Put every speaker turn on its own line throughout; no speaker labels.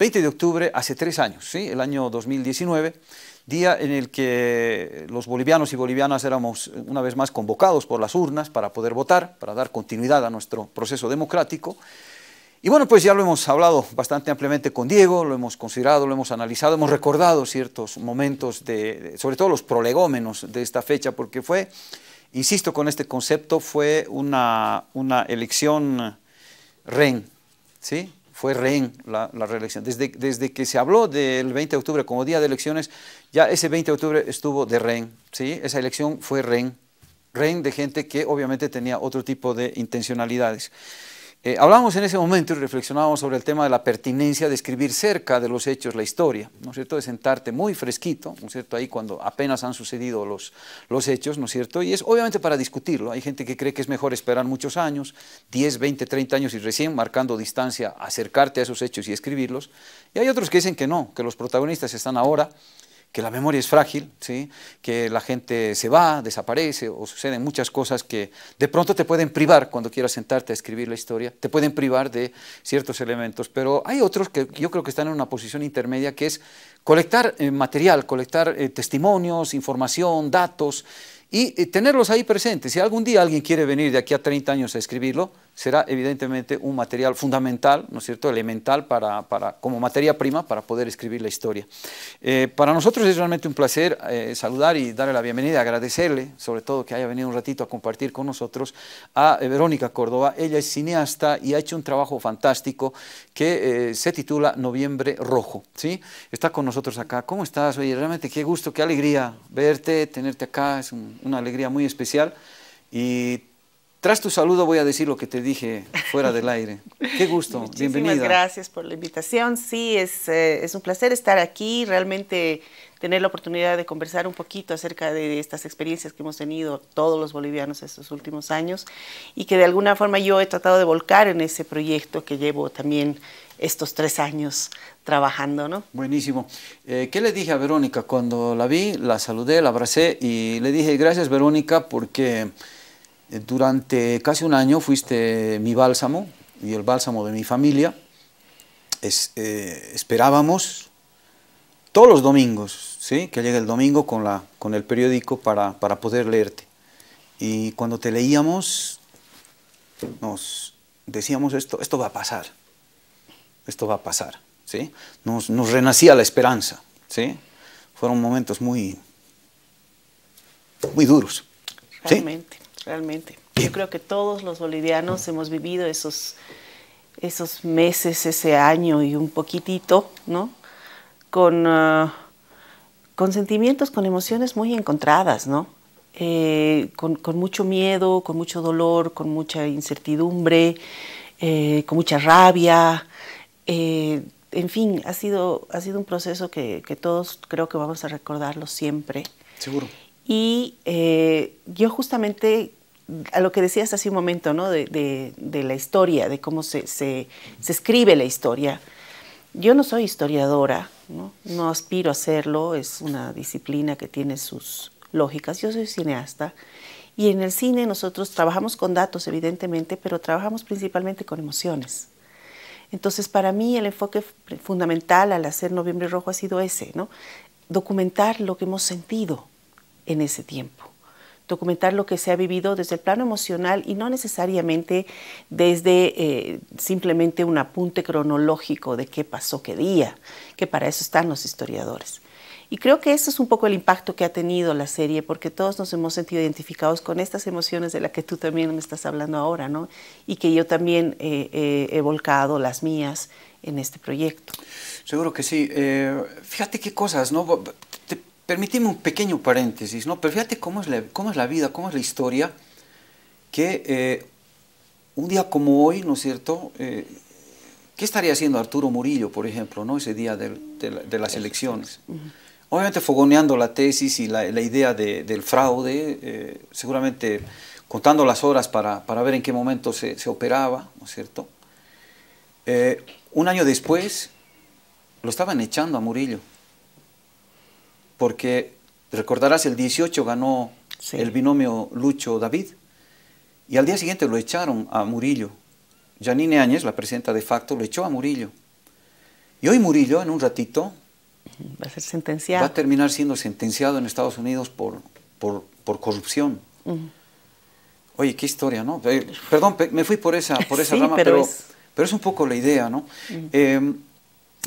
20 de octubre, hace tres años, ¿sí? el año 2019, día en el que los bolivianos y bolivianas éramos eh, una vez más convocados por las urnas para poder votar, para dar continuidad a nuestro proceso democrático. Y bueno, pues ya lo hemos hablado bastante ampliamente con Diego, lo hemos considerado, lo hemos analizado, hemos recordado ciertos momentos, de, sobre todo los prolegómenos de esta fecha, porque fue, insisto con este concepto, fue una, una elección eh, REN, ¿sí? fue rehén la, reelección. Desde, desde, que se habló del 20 de octubre como día de elecciones, ya ese 20 de octubre estuvo de rehén, ¿sí? Esa elección fue rehén, rehén de gente que obviamente tenía otro tipo de intencionalidades. Eh, hablábamos en ese momento y reflexionábamos sobre el tema de la pertinencia de escribir cerca de los hechos la historia, ¿no es cierto? De sentarte muy fresquito, ¿no es cierto? Ahí cuando apenas han sucedido los, los hechos, ¿no es cierto? Y es obviamente para discutirlo. Hay gente que cree que es mejor esperar muchos años, 10, 20, 30 años y recién marcando distancia, acercarte a esos hechos y escribirlos. Y hay otros que dicen que no, que los protagonistas están ahora que la memoria es frágil, ¿sí? que la gente se va, desaparece o suceden muchas cosas que de pronto te pueden privar cuando quieras sentarte a escribir la historia, te pueden privar de ciertos elementos, pero hay otros que yo creo que están en una posición intermedia que es colectar eh, material, colectar eh, testimonios, información, datos y eh, tenerlos ahí presentes. Si algún día alguien quiere venir de aquí a 30 años a escribirlo, será evidentemente un material fundamental, ¿no es cierto?, elemental para, para como materia prima para poder escribir la historia. Eh, para nosotros es realmente un placer eh, saludar y darle la bienvenida, agradecerle, sobre todo que haya venido un ratito a compartir con nosotros, a eh, Verónica Córdoba. Ella es cineasta y ha hecho un trabajo fantástico que se titula Noviembre Rojo, ¿sí? Está con nosotros acá. ¿Cómo estás? Oye, realmente qué gusto, qué alegría verte, tenerte acá, es una alegría muy especial. Y tras tu saludo voy a decir lo que te dije fuera del aire. Qué gusto, Muchísimas gracias
por la invitación. Sí, eh, es, un placer estar aquí, realmente tener la oportunidad de conversar un poquito acerca de estas experiencias que hemos tenido todos los bolivianos estos últimos años y que de alguna forma yo he tratado de volcar en ese proyecto que llevo también estos tres años trabajando, ¿no?
Buenísimo. Eh, ¿Qué le dije a Verónica cuando la vi? La saludé, la abracé y le dije gracias Verónica porque durante casi un año fuiste mi bálsamo y el bálsamo de mi familia. Eh, esperábamos todos los domingos, ¿sí? que llegue el domingo con, la, con el periódico para, poder leerte. Y cuando te leíamos, nos decíamos esto, esto va a pasar, esto va a pasar. ¿sí? Nos, renacía la esperanza. ¿sí? Fueron momentos muy, muy duros.
Realmente realmente. Yo creo que todos los bolivianos hemos vivido esos, esos meses, ese año y un poquitito, ¿no? Con, ah, con sentimientos, con emociones muy encontradas, ¿no? Eh, con, mucho miedo, con mucho dolor, con mucha incertidumbre, eh, con mucha rabia. Eh, en fin, ha sido, ha sido un proceso que, que, todos creo que vamos a recordarlo siempre. Seguro. Y yo justamente a lo que decías hace un momento, ¿no? De, la historia, de cómo se, escribe la historia. Yo no soy historiadora, ¿no? aspiro a serlo, es una disciplina que tiene sus lógicas. Yo soy cineasta y en el cine nosotros trabajamos con datos, evidentemente, pero trabajamos principalmente con emociones. Entonces, para mí el enfoque fundamental al hacer Noviembre Rojo ha sido ese, ¿no? Documentar lo que hemos sentido en ese tiempo documentar lo que se ha vivido desde el plano emocional y no necesariamente desde eh, simplemente un apunte cronológico de qué pasó qué día, que para eso están los historiadores. Y creo que ese es un poco el impacto que ha tenido la serie, porque todos nos hemos sentido identificados con estas emociones de las que tú también me estás hablando ahora, ¿no? Y que yo también eh, eh, he volcado las mías en este proyecto.
Seguro que sí. fíjate qué cosas, ¿no? Permíteme un pequeño paréntesis, ¿no? Pero fíjate cómo es la, cómo es la vida, cómo es la historia, que eh, un día como hoy, ¿no es cierto? Eh, ¿Qué estaría haciendo Arturo Murillo, por ejemplo, ¿no? ese día de, las elecciones? Obviamente fogoneando la tesis y la, idea del fraude, eh, seguramente contando las horas para, ver en qué momento se operaba, ¿no es cierto? un año después lo estaban echando a Murillo porque recordarás el 18 ganó el binomio Lucho-David y al día siguiente lo echaron a Murillo. Janine Áñez, la presidenta de facto, lo echó a Murillo. Y hoy Murillo, en un ratito,
va a ser sentenciado.
a terminar siendo sentenciado en Estados Unidos por, por, corrupción. Oye, qué historia, ¿no? Eh, perdón, me fui por esa, por esa rama, pero, pero es... un poco la idea, ¿no?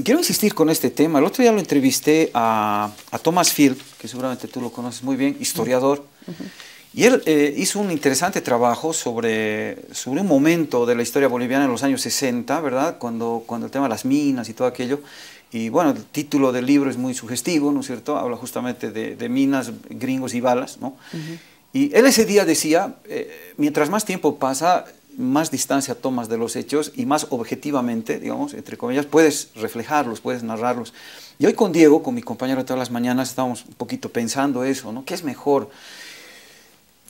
quiero insistir con este tema. El otro día lo entrevisté a, a Thomas Field, que seguramente tú lo conoces muy bien, historiador. Y él eh, hizo un interesante trabajo sobre, sobre un momento de la historia boliviana en los años 60, ¿verdad? Cuando, cuando el tema de las minas y todo aquello. Y bueno, el título del libro es muy sugestivo, ¿no es cierto? Habla justamente de, minas, gringos y balas, ¿no? Y él ese día decía, eh, mientras más tiempo pasa, más distancia tomas de los hechos y más objetivamente, digamos, entre comillas, puedes reflejarlos, puedes narrarlos. Y hoy con Diego, con mi compañero todas las mañanas, estábamos un poquito pensando eso, ¿no? ¿Qué es mejor?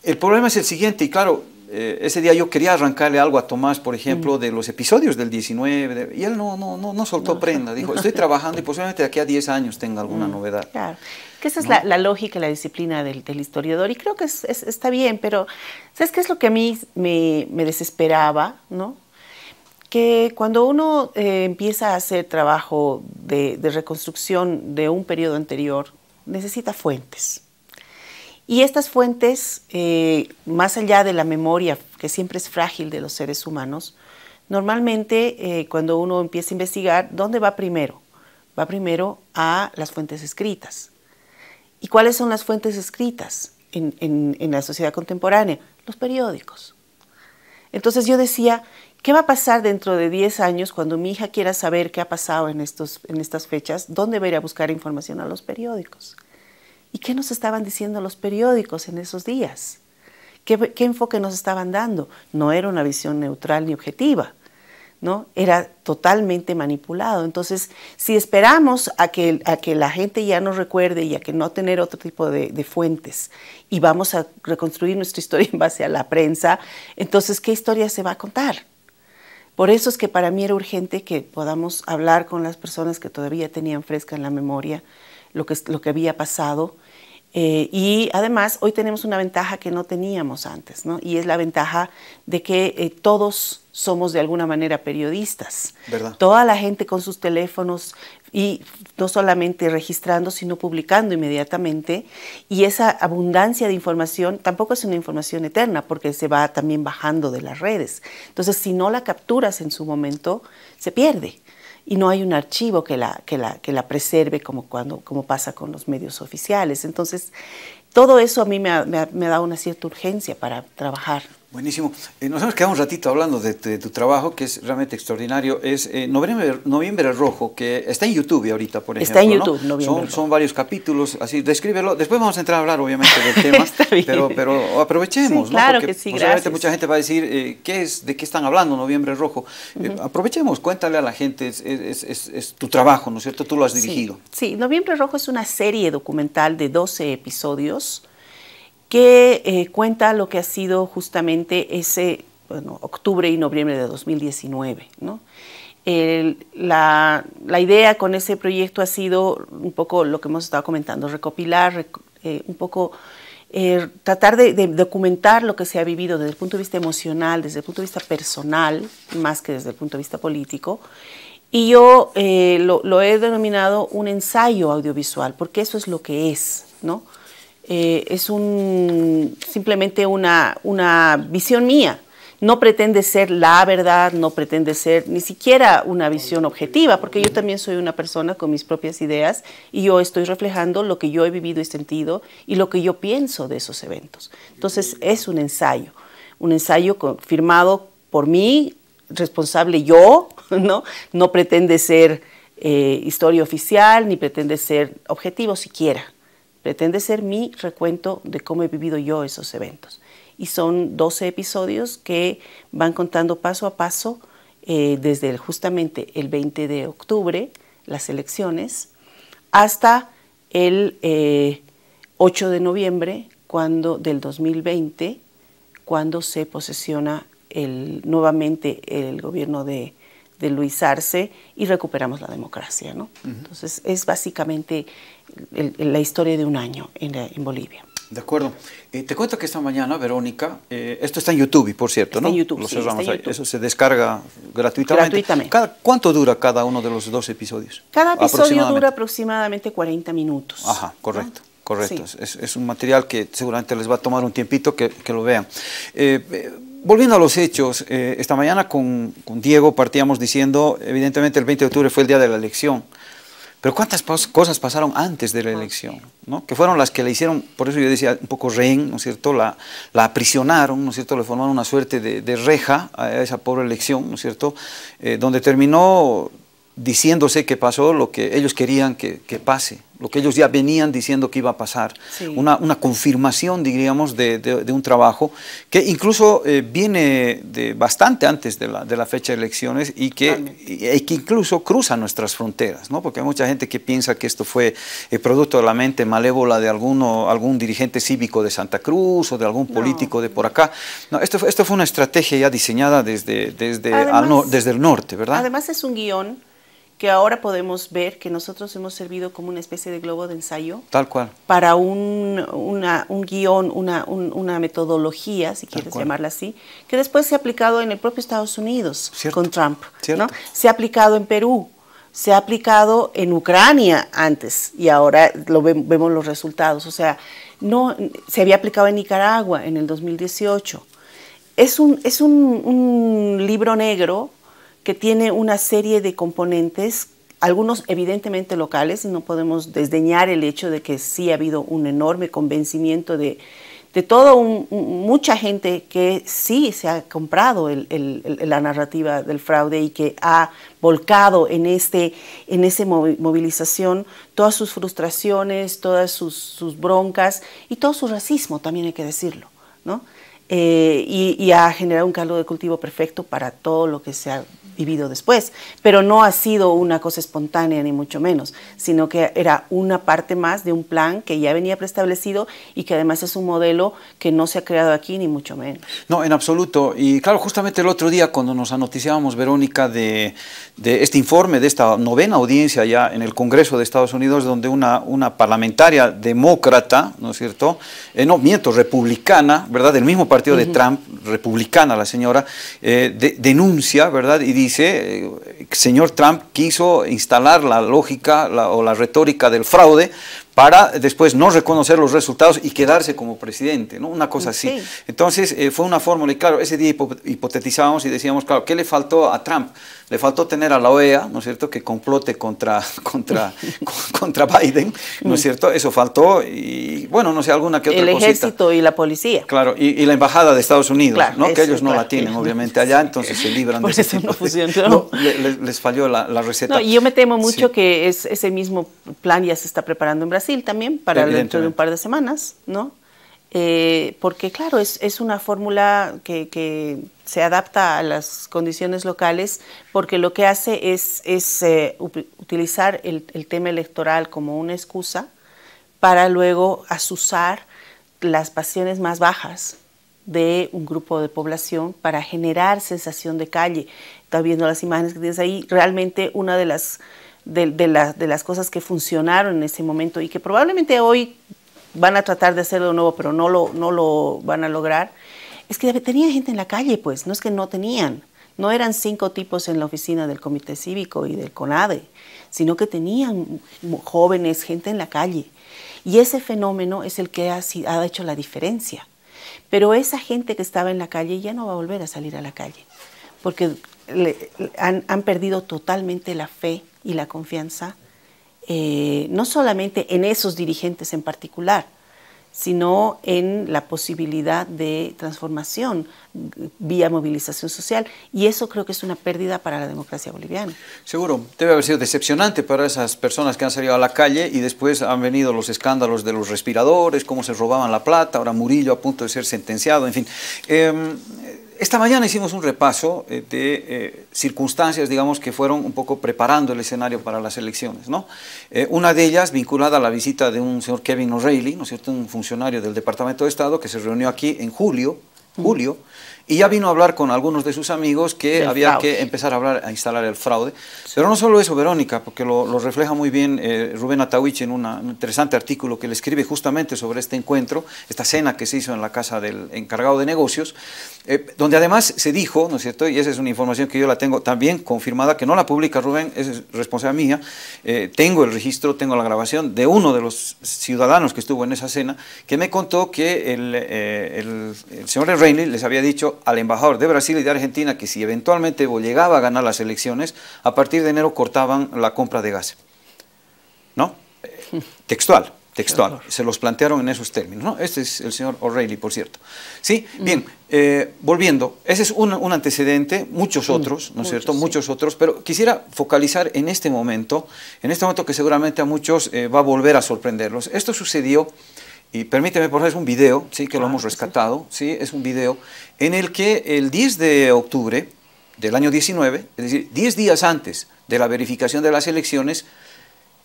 El problema es el siguiente, y claro, eh, ese día yo quería arrancarle algo a Tomás, por ejemplo, mm. de los episodios del 19, y él no, no, soltó prenda, dijo, estoy trabajando y posiblemente de aquí a 10 años tenga alguna mm, novedad.
Claro, que esa es la, lógica, la disciplina del, historiador, y creo que está bien, pero ¿sabes qué es lo que a mí me, desesperaba? ¿no? Que cuando uno eh, empieza a hacer trabajo de, de reconstrucción de un periodo anterior, necesita fuentes. Y estas fuentes, eh, más allá de la memoria, que siempre es frágil de los seres humanos, normalmente eh, cuando uno empieza a investigar, ¿dónde va primero? Va primero a las fuentes escritas. ¿Y cuáles son las fuentes escritas en, la sociedad contemporánea? Los periódicos. Entonces yo decía, ¿Qué va a pasar dentro de 10 años cuando mi hija quiera saber qué ha pasado en, en estas fechas? ¿Dónde va a ir a buscar información a los periódicos? ¿Y qué nos estaban diciendo los periódicos en esos días? ¿Qué, enfoque nos estaban dando? No era una visión neutral ni objetiva, ¿no? Era totalmente manipulado. Entonces, si esperamos a que, la gente ya nos recuerde y a que no tener otro tipo de, fuentes y vamos a reconstruir nuestra historia en base a la prensa, entonces, ¿qué historia se va a contar? Por eso es que para mí era urgente que podamos hablar con las personas que todavía tenían fresca en la memoria lo que había pasado, eh, y además hoy tenemos una ventaja que no teníamos antes, Y es la ventaja de que eh, todos somos de alguna manera periodistas. Toda la gente con sus teléfonos y no solamente registrando, sino publicando inmediatamente. Y esa abundancia de información tampoco es una información eterna porque se va también bajando de las redes. Entonces, si no la capturas en su momento, se pierde y no hay un archivo que la, que la, que la preserve como, cuando, como pasa con los medios oficiales. Entonces, todo eso a mí me me ha dado una cierta urgencia para trabajar.
Buenísimo. Eh, nos hemos quedado un ratito hablando de, tu trabajo, que es realmente extraordinario. Es eh, noviembre, Rojo, que está en YouTube ahorita, por ejemplo. Está en YouTube, Noviembre son, Rojo. son varios capítulos, así, descríbelo. Después vamos a entrar a hablar, obviamente, del tema. pero, pero aprovechemos, Porque que sí, pues, gracias. mucha gente va a decir, eh, ¿qué es, ¿de qué están hablando Noviembre Rojo? Eh, aprovechemos, cuéntale a la gente, es, tu trabajo, ¿no es cierto? Tú
lo has dirigido. Sí, sí, Noviembre Rojo es una serie documental de 12 episodios que eh, cuenta lo que ha sido justamente ese octubre y noviembre de 2019. la, idea con ese proyecto ha sido un poco lo que hemos estado comentando, recopilar, eh, un poco eh, tratar de, documentar lo que se ha vivido desde el punto de vista emocional, desde el punto de vista personal, más que desde el punto de vista político. Y yo lo, lo, he denominado un ensayo audiovisual, porque eso es lo que es, ¿no? Eh, es un, simplemente una, una visión mía. No pretende ser la verdad, no pretende ser ni siquiera una visión objetiva, porque yo también soy una persona con mis propias ideas y yo estoy reflejando lo que yo he vivido y sentido y lo que yo pienso de esos eventos. Entonces es un ensayo, un ensayo firmado por mí, responsable yo, ¿no? No pretende ser eh, historia oficial ni pretende ser objetivo siquiera pretende ser mi recuento de cómo he vivido yo esos eventos. Y son 12 episodios que van contando paso a paso eh, desde justamente el 20 de octubre, las elecciones, hasta el 8 eh, de noviembre cuando, del 2020, cuando se posesiona el, nuevamente el gobierno de, Luis Arce y recuperamos la democracia. ¿no? Entonces es básicamente la historia de un año en, Bolivia.
De acuerdo. Eh, te cuento que esta mañana, Verónica, eh, esto está en YouTube, por cierto, ¿no? En YouTube, Lo Eso se descarga gratuitamente. ¿Cuánto dura cada uno de los dos episodios? Cada episodio dura
aproximadamente 40 minutos. Ajá,
correcto. Correcto, es, un material que seguramente les va a tomar un tiempito que, lo vean. Eh, volviendo a los hechos, esta mañana con, con, Diego partíamos diciendo, evidentemente el 20 de octubre fue el día de la elección, pero cuántas cosas pasaron antes de la ah, elección, ¿no? que fueron las que le hicieron, por eso yo decía, un poco rehén, ¿no es cierto? La, la aprisionaron, ¿no es cierto? Le formaron una suerte de, reja a esa pobre elección, ¿no es cierto? Eh, donde terminó diciéndose que pasó lo que ellos querían que, que pase, lo que ellos ya venían diciendo que iba a pasar, una, una, confirmación, diríamos, de, de, un trabajo que incluso eh, viene de bastante antes de la, de la, fecha de elecciones y que, que incluso cruza nuestras fronteras, ¿no? porque hay mucha gente que piensa que esto fue el eh, producto de la mente malévola de alguno, algún dirigente cívico de Santa Cruz o de algún político de por acá. No, esto, esto fue una estrategia ya diseñada desde, desde, desde el norte, ¿verdad? Además
es un guión que ahora podemos ver que nosotros hemos servido como una especie de globo de ensayo. Tal cual. Para un, guión, una, una, metodología, si quieres llamarla así, que después se ha aplicado en el propio Estados Unidos con Trump. Se ha aplicado en Perú, se ha aplicado en Ucrania antes y ahora lo vemos los resultados. O sea, no, se había aplicado en Nicaragua en el 2018. Es un, es un libro negro que tiene una serie de componentes, algunos evidentemente locales, no podemos desdeñar el hecho de que sí ha habido un enorme convencimiento de, toda mucha gente que sí se ha comprado la narrativa del fraude y que ha volcado en, este, en esa movilización todas sus frustraciones, todas sus, sus broncas y todo su racismo, también hay que decirlo. ¿no? Eh, y, ha a generar un caldo de cultivo perfecto para todo lo que se ha vivido después. Pero no ha sido una cosa espontánea, ni mucho menos, sino que era una parte más de un plan que ya venía preestablecido y que además es un modelo que no se ha creado aquí, ni mucho menos.
No, en absoluto. Y claro, justamente el otro día cuando nos anoticiábamos, Verónica, de, este informe, de esta novena audiencia ya en el Congreso de Estados Unidos, donde una, una parlamentaria demócrata, ¿no es cierto? Eh, no, miento, republicana, ¿verdad? Del mismo partido de Trump, republicana la señora, eh, denuncia, ¿verdad? Y dice, eh, señor Trump quiso instalar la lógica o la retórica del fraude para después no reconocer los resultados y quedarse como presidente, ¿no? Una cosa así. Entonces eh, fue una fórmula y claro, ese día hipotetizábamos y decíamos, claro, ¿qué le faltó a Trump? Le faltó tener a la OEA, ¿no es cierto?, que complote contra, contra, contra Biden, ¿no es cierto? Eso faltó y, bueno, no sé, alguna que otra El ejército y la policía. Claro, y, la embajada de Estados Unidos, ¿no? que ellos no la tienen, obviamente, allá, entonces se libran de eso no funcionó. les, les, falló la, receta. y yo me temo mucho
que es, ese mismo plan ya se está preparando en Brasil también para dentro de un par de semanas, ¿no? Eh, porque claro, es, es una fórmula que, se adapta a las condiciones locales porque lo que hace es, eh, utilizar el, tema electoral como una excusa para luego asusar las pasiones más bajas de un grupo de población para generar sensación de calle. está viendo las imágenes que tienes ahí, realmente una de las, de, las cosas que funcionaron en ese momento y que probablemente hoy van a tratar de hacerlo de nuevo, pero no no lo van a lograr, es que tenía gente en la calle, pues, no es que no tenían. No eran cinco tipos en la oficina del Comité Cívico y del CONADE, sino que tenían jóvenes, gente en la calle. Y ese fenómeno es el que ha, hecho la diferencia. Pero esa gente que estaba en la calle ya no va a volver a salir a la calle, porque han, perdido totalmente la fe y la confianza, eh, no solamente en esos dirigentes en particular, sino en la posibilidad de transformación vía movilización social. Y eso creo que es una pérdida para la democracia boliviana.
Seguro, debe haber sido decepcionante para esas personas que han salido a la calle y después han venido los escándalos de los respiradores, cómo se robaban la plata, ahora Murillo a punto de ser sentenciado, en fin. Em, esta mañana hicimos un repaso eh, de eh, circunstancias, digamos, que fueron un poco preparando el escenario para las elecciones, ¿no? Eh, una de ellas vinculada a la visita de un señor Kevin O'Reilly, ¿no es cierto?, un funcionario del Departamento de Estado que se reunió aquí en julio, mm. julio, y ya vino a hablar con algunos de sus amigos que había que empezar a hablar, a instalar el fraude. Pero no solo eso, Verónica, porque lo, refleja muy bien eh, Rubén Atawich en un interesante artículo que le escribe justamente sobre este encuentro, esta cena que se hizo en la casa del encargado de negocios, eh, donde además se dijo, ¿no es cierto? Y esa es una información que yo la tengo también confirmada, que no la publica Rubén, es responsabilidad mía. Eh, tengo el registro, tengo la grabación de uno de los ciudadanos que estuvo en esa cena, que me contó que el, señor Reinley les había dicho al embajador de Brasil y de Argentina que si eventualmente llegaba a ganar las elecciones, a partir de enero cortaban la compra de gas. ¿No? Textual, textual. Se los plantearon en esos términos. ¿no? Este es el señor O'Reilly, por cierto. ¿Sí? Mm. Bien, eh, volviendo, ese es un, antecedente, muchos mm, otros, ¿no es cierto? Muchos otros, pero quisiera focalizar en este momento, en este momento que seguramente a muchos eh, va a volver a sorprenderlos. Esto sucedió y permíteme, por favor, es un video, ¿sí? que lo hemos rescatado, sí. es un video en el que el 10 de octubre del año 19, es decir, 10 días antes de la verificación de las elecciones,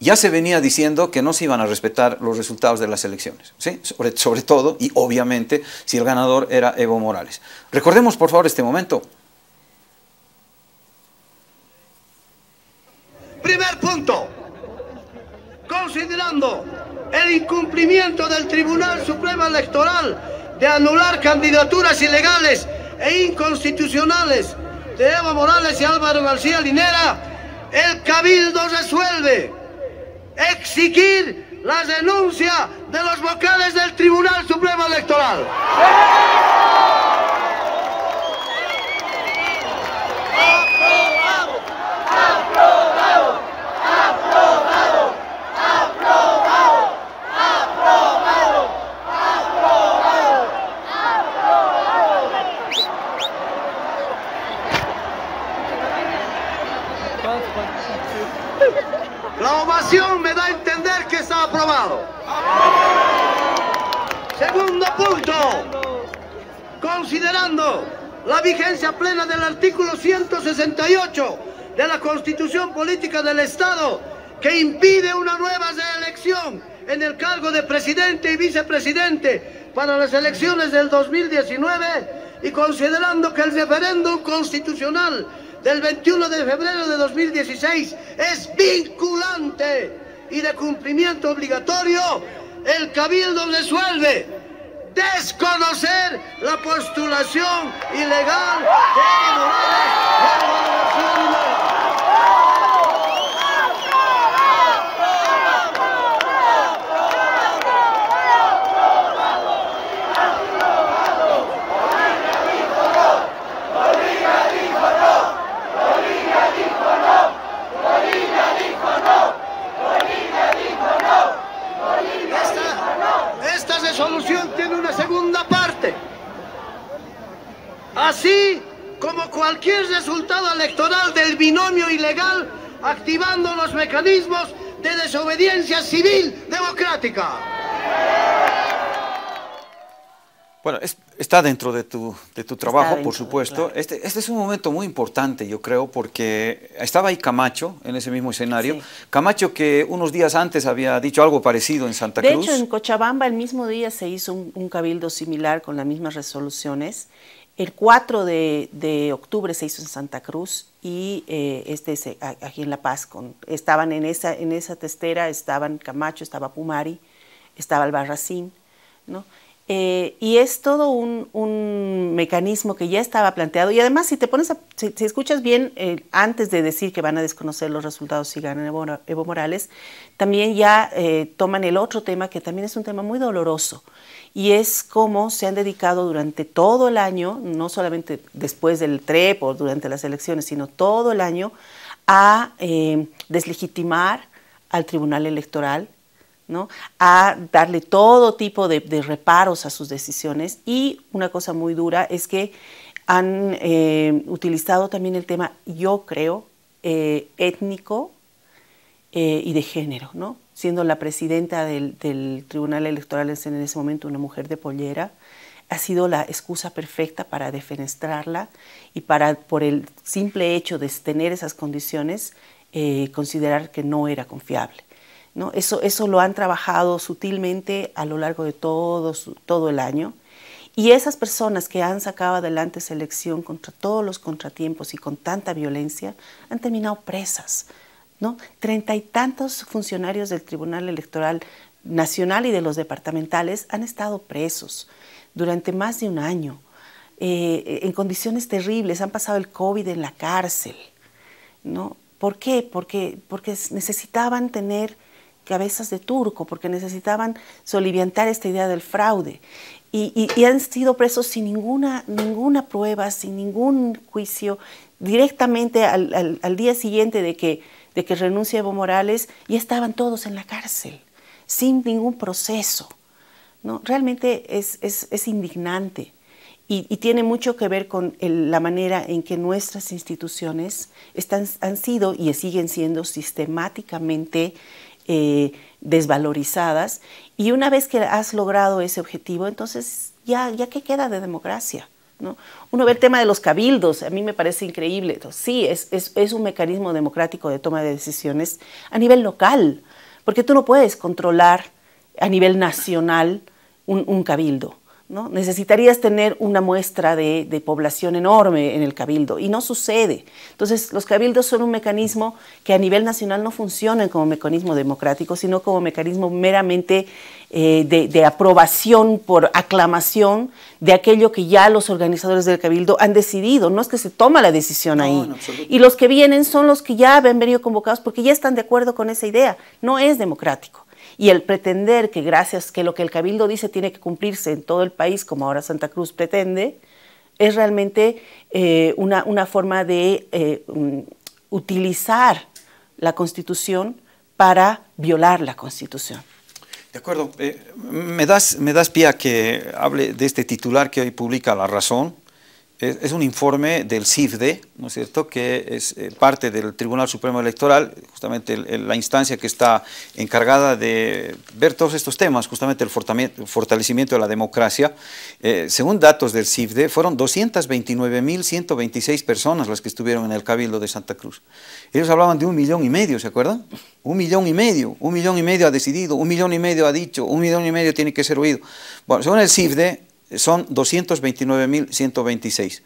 ya se venía diciendo que no se iban a respetar los resultados de las elecciones, ¿sí? sobre todo y obviamente si el ganador era Evo Morales. Recordemos, por favor, este momento.
Primer punto, considerando el incumplimiento del Tribunal Supremo Electoral de anular candidaturas ilegales e inconstitucionales de Evo Morales y Álvaro García Linera, el Cabildo resuelve exigir la denuncia de los vocales del Tribunal Supremo Electoral. me da a entender que está aprobado. Segundo punto, considerando la vigencia plena del artículo 168 de la Constitución Política del Estado, que impide una nueva reelección en el cargo de presidente y vicepresidente para las elecciones del 2019 y considerando que el referéndum constitucional del 21 de febrero de 2016 es vinculante y de cumplimiento obligatorio, el Cabildo resuelve desconocer la postulación ilegal de así como cualquier resultado electoral del binomio ilegal, activando los mecanismos de desobediencia civil democrática.
Bueno, está dentro de tu, de tu trabajo, por supuesto. Este, este, es un momento muy importante, yo creo, porque estaba ahí Camacho en ese mismo escenario. Camacho que unos días antes había dicho algo parecido en Santa Cruz. De hecho, en
Cochabamba el mismo día se hizo un cabildo similar con las mismas resoluciones el 4 de, octubre se hizo en Santa Cruz y eh, este aquí en La Paz. Con, estaban en esa, en esa testera, estaban Camacho, estaba Pumari, estaba Albarracín, ¿no? Eh, y es todo un, mecanismo que ya estaba planteado. Y además, si te pones si, escuchas bien, eh, antes de decir que van a desconocer los resultados si ganan Evo, Morales, también ya eh, toman el otro tema que también es un tema muy doloroso. Y es cómo se han dedicado durante todo el año, no solamente después del TREP o durante las elecciones, sino todo el año, a deslegitimar al Tribunal Electoral a darle todo tipo de, reparos a sus decisiones y una cosa muy dura es que han eh, utilizado también el tema, yo creo, eh, étnico eh, y de género, ¿no? siendo la presidenta del, del Tribunal Electoral en ese momento una mujer de pollera, ha sido la excusa perfecta para defenestrarla y para, por el simple hecho de tener esas condiciones, considerar que no era confiable. Eso, lo han trabajado sutilmente a lo largo de todo, todo el año. Y esas personas que han sacado adelante esa elección contra todos los contratiempos y con tanta violencia han terminado presas. ¿no? Treinta y tantos funcionarios del Tribunal Electoral Nacional y de los departamentales han estado presos durante más de un año, eh, en condiciones terribles, han pasado el COVID en la cárcel. ¿no? ¿Por qué? Porque, porque necesitaban tener cabezas de turco, porque necesitaban soliviantar esta idea del fraude. Y, han sido presos sin ninguna, ninguna prueba, sin ningún juicio, directamente al, día siguiente de que, de que renuncia Evo Morales, y estaban todos en la cárcel, sin ningún proceso. ¿no? Realmente es, es, indignante y, tiene mucho que ver con la manera en que nuestras instituciones están, han sido y siguen siendo sistemáticamente eh, desvalorizadas. Y una vez que has logrado ese objetivo, entonces ya, ya qué queda de democracia. ¿No? Uno ve el tema de los cabildos, a mí me parece increíble. sí, es, un mecanismo democrático de toma de decisiones a nivel local, porque tú no puedes controlar a nivel nacional un cabildo. Necesitarías tener una muestra de, población enorme en el cabildo y no sucede. Entonces, los cabildos son un mecanismo que a nivel nacional no funcionan como mecanismo democrático, sino como mecanismo meramente eh, de, aprobación por aclamación de aquello que ya los organizadores del cabildo han decidido. No es que se toma la decisión ahí. y los que vienen son los que ya han venido convocados porque ya están de acuerdo con esa idea. No es democrático y el pretender que gracias que lo que el cabildo dice tiene que cumplirse en todo el país, como ahora Santa Cruz pretende, es realmente eh, una, forma de eh, mm, utilizar la Constitución para violar la Constitución. De
acuerdo. Eh, me, das, me das pie a que hable de este titular que hoy publica La Razón, es, un informe del CIFDE, ¿no es cierto?, que es eh, parte del Tribunal Supremo Electoral, justamente la instancia que está encargada de ver todos estos temas, justamente el fortalecimiento de la democracia. Eh, según datos del CIFDE, fueron 229.126 personas las que estuvieron en el Cabildo de Santa Cruz. Ellos hablaban de un millón y medio, ¿se acuerdan? Un millón y medio, un millón y medio ha decidido, un millón y medio ha dicho, un millón y medio tiene que ser oído. Bueno, según el CIFDE, son 229.126.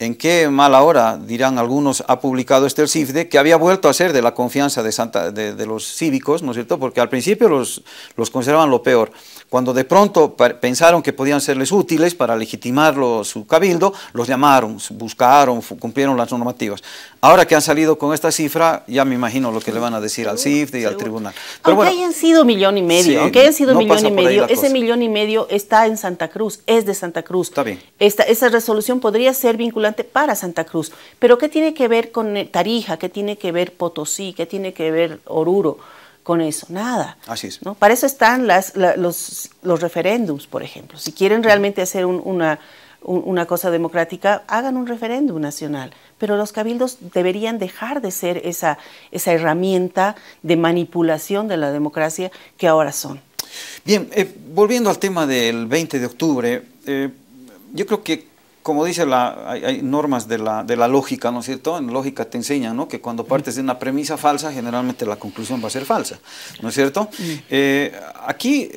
¿En qué mala hora, dirán algunos, ha publicado este el CIFDE, que había vuelto a ser de la confianza de, los cívicos, ¿no es cierto? Porque al principio los, los consideraban lo peor. Cuando de pronto pensaron que podían serles útiles para legitimarlo su cabildo, los llamaron, buscaron, cumplieron las normativas. Ahora que han salido con esta cifra, ya me imagino lo que le van a decir al CIFDE y al tribunal. aunque hayan
sido millón y medio, aunque hayan sido millón y medio, ese millón y medio está en Santa Cruz, es de Santa Cruz. Está bien. esa resolución podría ser vinculante para Santa Cruz. Pero ¿qué tiene que ver con eh, Tarija? ¿Qué tiene que ver Potosí? ¿Qué tiene que ver Oruro? con eso? Nada. Así es. ¿no? Para eso están las, los, referéndums, por ejemplo. Si quieren realmente hacer una, una cosa democrática, hagan un referéndum nacional. Pero los cabildos deberían dejar de ser esa, esa herramienta de manipulación de la democracia que ahora son.
Bien, eh, volviendo al tema del 20 de octubre, eh, yo creo que como dice la, hay, normas de la, lógica, ¿no es cierto? En lógica te enseñan, ¿no? Que cuando mm. partes de una premisa falsa, generalmente la conclusión va a ser falsa, ¿no es cierto? Mm. Eh, aquí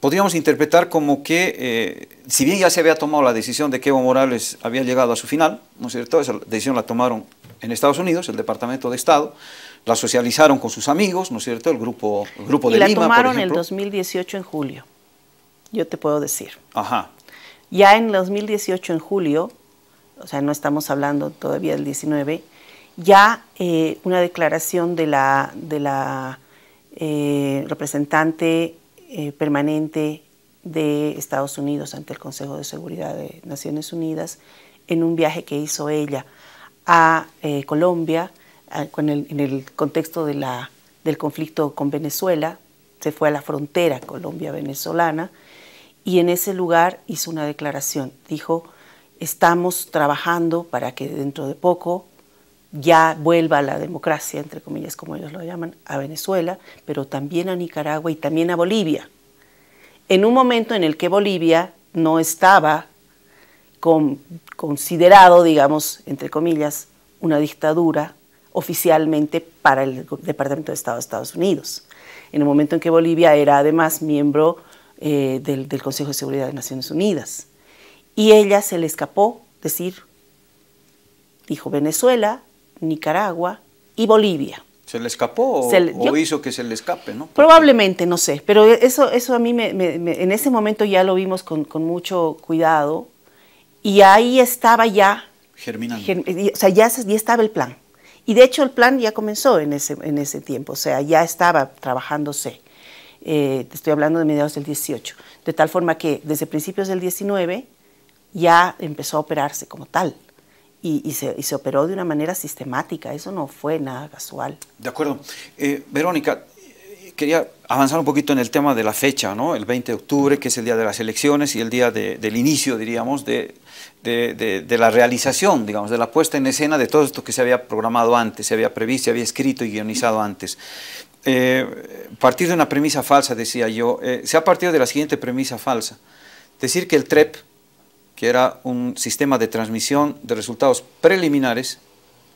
podríamos interpretar como que, eh, si bien ya se había tomado la decisión de que Evo Morales había llegado a su final, ¿no es cierto? Esa decisión la tomaron en Estados Unidos, el Departamento de Estado, la socializaron con sus amigos, ¿no es cierto? El grupo, grupo de Lima, por la tomaron en el
2018 en julio, yo te puedo decir. Ajá. Ya en 2018, en julio, o sea, no estamos hablando todavía del 19, ya eh, una declaración de la, eh, representante eh, permanente de Estados Unidos ante el Consejo de Seguridad de Naciones Unidas en un viaje que hizo ella a Colombia en el contexto del conflicto con Venezuela, se fue a la frontera Colombia-Venezolana y en ese lugar hizo una declaración. Dijo, estamos trabajando para que dentro de poco ya vuelva la democracia, entre comillas, como ellos lo llaman, a Venezuela, pero también a Nicaragua y también a Bolivia. En un momento en el que Bolivia no estaba considerado, digamos, entre comillas, una dictadura oficialmente para el Departamento de Estado de Estados Unidos. En un momento en que Bolivia era además miembro eh, del, Consejo de Seguridad de Naciones Unidas. Y ella se le escapó decir, dijo Venezuela, Nicaragua y Bolivia.
¿Se le escapó o, hizo que se le escape? ¿no?
Probablemente, no sé, pero eso, eso a mí me, en ese momento ya lo vimos con, con mucho cuidado y ahí estaba ya... Germinando. o sea, ya, ya estaba el plan. Y de hecho el plan ya comenzó en ese, en ese tiempo, o sea, ya estaba trabajándose. Eh, te estoy hablando de mediados del 18, de tal forma que desde principios del 19 ya empezó a operarse como tal. Y, se, operó de una manera sistemática, eso no fue nada casual. De acuerdo. Eh,
Verónica, quería avanzar un poquito en el tema de la fecha, ¿no? El 20 de octubre, que es el día de las elecciones y el día del inicio, diríamos, de, de, de, la realización, digamos, de la puesta en escena de todo esto que se había programado antes, se había previsto, se había escrito y guionizado antes. Eh, partir de una premisa falsa, decía yo, eh, se ha partido de la siguiente premisa falsa. Decir que el TREP, que era un sistema de transmisión de resultados preliminares,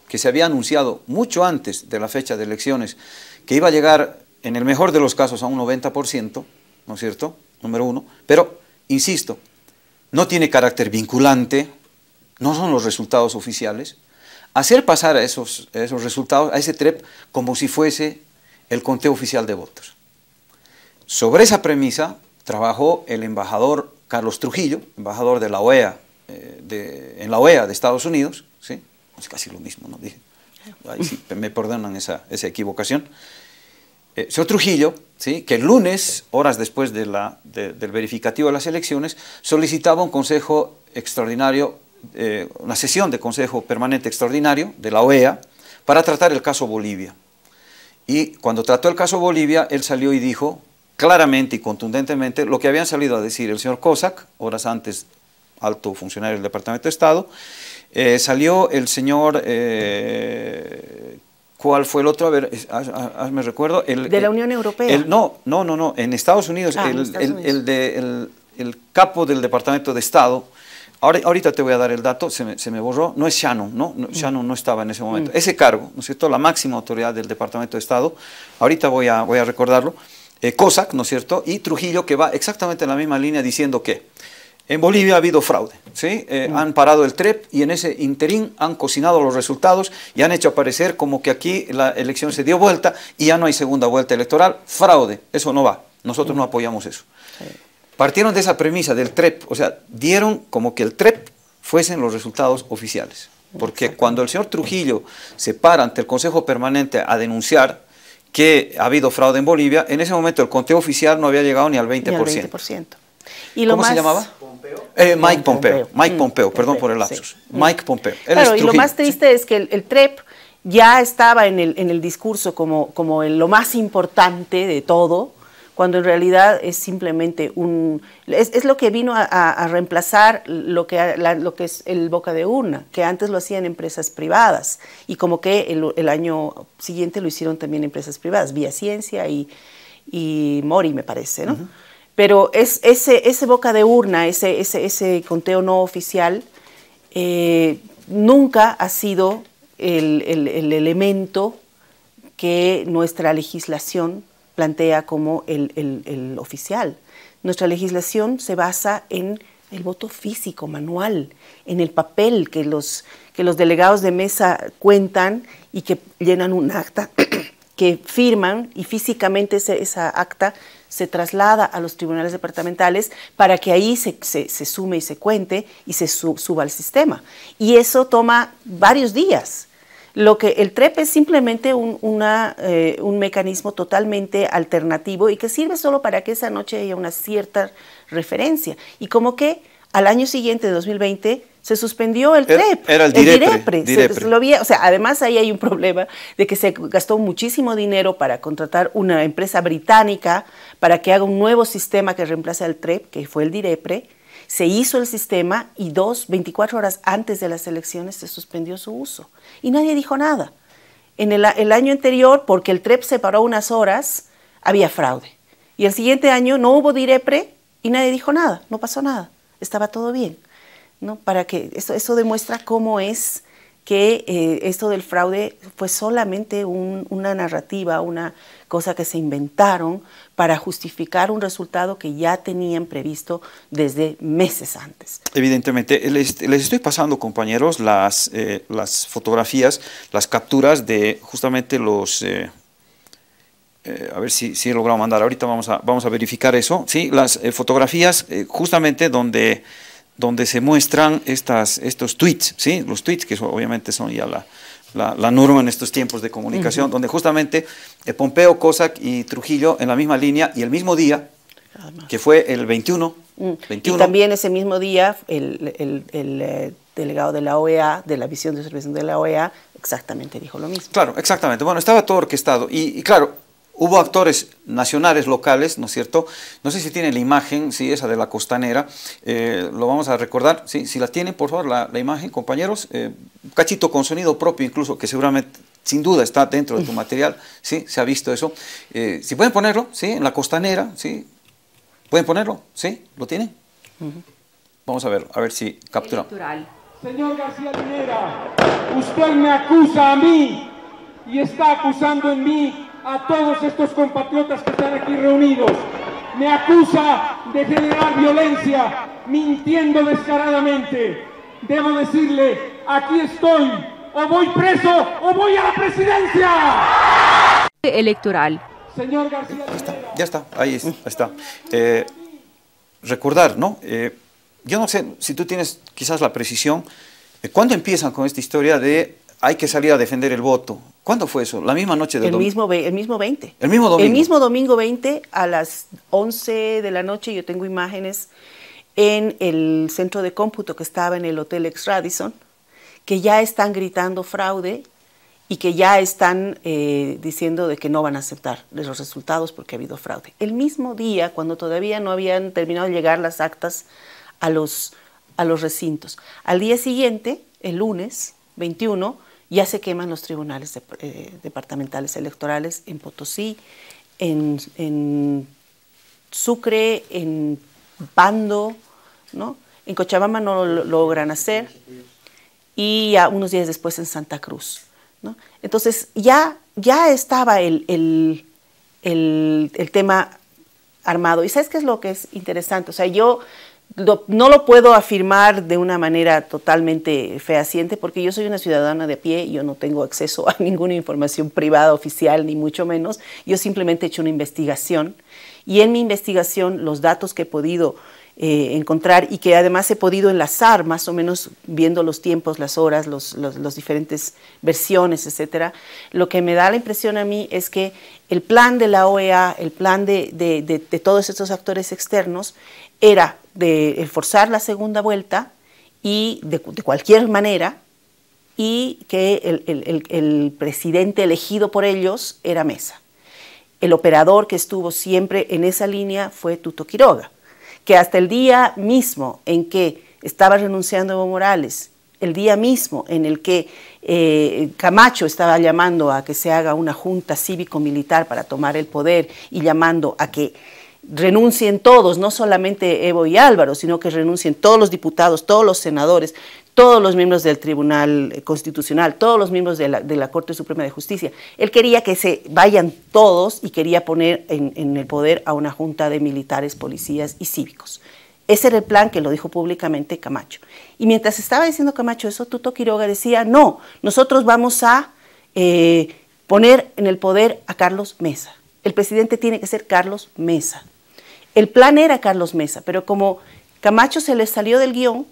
que se había anunciado mucho antes de la fecha de elecciones, que iba a llegar, en el mejor de los casos, a un 90%, ¿no es cierto? Número uno. Pero, insisto, no tiene carácter vinculante, no son los resultados oficiales. Hacer pasar esos, a esos resultados, a ese TREP, como si fuese el conteo oficial de votos. Sobre esa premisa trabajó el embajador Carlos Trujillo, embajador de la OEA, eh, de, en la OEA de Estados Unidos, ¿sí? es casi lo mismo, ¿no? me perdonan esa, esa equivocación. Eh, señor Trujillo, ¿sí? que el lunes, horas después de la, del verificativo de las elecciones, solicitaba un consejo extraordinario, eh, una sesión de consejo permanente extraordinario de la OEA para tratar el caso Bolivia. Y cuando trató el caso Bolivia, él salió y dijo claramente y contundentemente lo que habían salido a decir el señor Cossack, horas antes alto funcionario del Departamento de Estado, eh, salió el señor, eh, ¿cuál fue el otro? A ver, Me recuerdo. El, de la Unión Europea. no, no, no, no, en Estados Unidos, ah, el, el, capo del Departamento de Estado, ahorita te voy a dar el dato, se me, borró, no es Shannon, ¿no? no mm. Shannon no estaba en ese mm. momento. Ese cargo, ¿no es cierto? La máxima autoridad del Departamento de Estado, ahorita voy a, voy a recordarlo, eh, COSAC, ¿no es cierto? Y Trujillo, que va exactamente en la misma línea diciendo que en Bolivia ha habido fraude, ¿sí? Eh, mm. Han parado el TREP y en ese interín han cocinado los resultados y han hecho aparecer como que aquí la elección se dio vuelta y ya no hay segunda vuelta electoral. Fraude, eso no va. Nosotros no apoyamos eso partieron de esa premisa del TREP, o sea, dieron como que el TREP fuesen los resultados oficiales. Porque cuando el señor Trujillo se para ante el Consejo Permanente a denunciar que ha habido fraude en Bolivia, en ese momento el conteo oficial no había llegado ni al 20%.
¿Y lo ¿Cómo se llamaba?
Eh, Mike Pompeo. Mike mm, Pompeo, perdón por el lapsus. Mike Pompeo. claro, y lo más
triste es que el, TREP ya estaba en el, en el discurso como, como lo más importante de todo, cuando en realidad es simplemente un... Es, lo que vino a, reemplazar lo que, lo que es el boca de urna, que antes lo hacían empresas privadas y como que el, año siguiente lo hicieron también empresas privadas, Vía Ciencia y, Mori, me parece, ¿no? Pero es, ese, ese boca de urna, ese, ese, conteo no oficial, eh, nunca ha sido el, el elemento que nuestra legislación plantea como el, oficial. Nuestra legislación se basa en el voto físico, manual, en el papel que los, que los delegados de mesa cuentan y que llenan un acta, que firman y físicamente esa acta se traslada a los tribunales departamentales para que ahí se, sume y se cuente y se suba al sistema. Y eso toma varios días. Lo que el TREP es simplemente un, eh, un mecanismo totalmente alternativo y que sirve solo para que esa noche haya una cierta referencia. Y como que al año siguiente, de 2020, se suspendió el er, TREP. Era, el DIREPRE. además ahí hay un problema de que se gastó muchísimo dinero para contratar una empresa británica para que haga un nuevo sistema que reemplace al TREP, que fue el DIREPRE se hizo el sistema y dos, 24 horas antes de las elecciones se suspendió su uso. Y nadie dijo nada. En el, año anterior, porque el TREP se paró unas horas, había fraude. Y el siguiente año no hubo DIREPRE y nadie dijo nada, no pasó nada, estaba todo bien. ¿no? Para que, eso demuestra cómo es que eh, esto del fraude fue solamente una narrativa, una cosa que se inventaron para justificar un resultado que ya tenían previsto desde meses antes.
Evidentemente, les, estoy pasando, compañeros, las, eh, las fotografías, las capturas de justamente los... Eh, a ver si, si, he logrado mandar, ahorita vamos a, vamos a verificar eso, ¿sí? las fotografías justamente donde donde se muestran estas, estos tweets, ¿sí? los tweets que obviamente son ya la, la, norma en estos tiempos de comunicación, donde justamente eh, Pompeo, Cossack y Trujillo en la misma línea y el mismo día, que fue el 21. Mm. y también
ese mismo día el, el, eh, delegado de la OEA, de la visión de observación de la OEA, exactamente dijo lo mismo.
Claro, exactamente. Bueno, estaba todo orquestado. y claro, Hubo actores nacionales, locales, ¿no es cierto? No sé si tienen la imagen, sí, esa de la costanera, eh, lo vamos a recordar, ¿sí? si la tienen, por favor, la, imagen, compañeros, Un eh, cachito con sonido propio incluso, que seguramente, sin duda, está dentro de tu material, ¿sí? Se ha visto eso. Eh, si pueden ponerlo, ¿sí? En la costanera, ¿sí? ¿Pueden ponerlo? ¿Sí? ¿Lo tienen? Vamos a ver, a ver si captura. Señor García Linera, usted me acusa a mí y está acusando en mí a todos estos
compatriotas que están aquí reunidos. Me acusa de generar violencia,
mintiendo descaradamente. Debo decirle, aquí estoy, o voy preso o voy a la presidencia. Electoral. Señor Ya
está, ya está ahí está. Eh, recordar, ¿no? Eh, yo no sé si tú tienes quizás la precisión. ¿Cuándo empiezan con esta historia de hay que salir a defender el voto. ¿Cuándo fue eso? La misma noche del el Mismo,
el mismo 20.
El mismo domingo. El mismo
domingo 20 a las 11 de la noche, yo tengo imágenes en el centro de cómputo que estaba en el Hotel Ex Radisson, que ya están gritando fraude y que ya están eh, diciendo de que no van a aceptar los resultados porque ha habido fraude. El mismo día, cuando todavía no habían terminado de llegar las actas a los, a los recintos. Al día siguiente, el lunes 21, ya se queman los tribunales eh, departamentales electorales en Potosí, en, Sucre, en Pando, ¿no? En Cochabamba no lo logran hacer y unos días después en Santa Cruz. ¿no? Entonces ya, ya estaba el, el, el, el tema armado. ¿Y sabes qué es lo que es interesante? O sea, yo no lo puedo afirmar de una manera totalmente fehaciente porque yo soy una ciudadana de pie, y yo no tengo acceso a ninguna información privada oficial, ni mucho menos. Yo simplemente he hecho una investigación y en mi investigación los datos que he podido eh, encontrar y que además he podido enlazar más o menos viendo los tiempos, las horas, las los, diferentes versiones, etcétera, lo que me da la impresión a mí es que el plan de la OEA, el plan de, de todos estos actores externos, era de forzar la segunda vuelta y de, cualquier manera y que el, presidente elegido por ellos era Mesa. El operador que estuvo siempre en esa línea fue Tuto Quiroga, que hasta el día mismo en que estaba renunciando Evo Morales, el día mismo en el que eh, Camacho estaba llamando a que se haga una junta cívico-militar para tomar el poder y llamando a que renuncien todos, no solamente Evo y Álvaro, sino que renuncien todos los diputados, todos los senadores, todos los miembros del Tribunal Constitucional, todos los miembros de la, Corte Suprema de Justicia. Él quería que se vayan todos y quería poner en, el poder a una junta de militares, policías y cívicos. Ese era el plan que lo dijo públicamente Camacho. Y mientras estaba diciendo Camacho eso, Tuto Quiroga decía, no, nosotros vamos a eh, poner en el poder a Carlos Mesa. El presidente tiene que ser Carlos Mesa. El plan era Carlos Mesa, pero como Camacho se le salió del guión